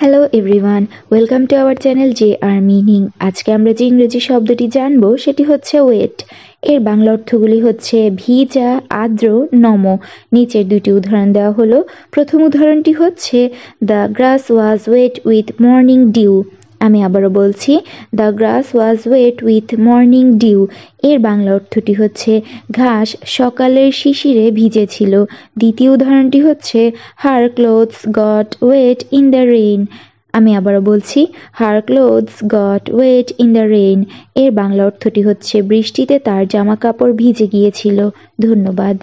hello everyone welcome to our channel J R meaning আজকে আমরা যে ইংরেজি শব্দটি জানব সেটি হচ্ছে ওয়েট এর বাংলা অর্থগুলি হচ্ছে ভিজা আর্দ্র নম নিচের দুটি উদাহরণ দেওয়া হলো প্রথম উদাহরণটি হচ্ছে the grass was wet with morning dew আমি আবারও বলছি the grass was wet with morning dew এর বাংলা অর্থটি হচ্ছে ঘাস সকালের শিশিরে ভিজেছিল দ্বিতীয় উদাহরণটি হচ্ছে her clothes got wet in the rain আমি আবারও বলছি her clothes got wet in the rain এর বাংলা অর্থটি হচ্ছে বৃষ্টিতে তার জামা কাপড় ভিজে গিয়েছিল ধন্যবাদ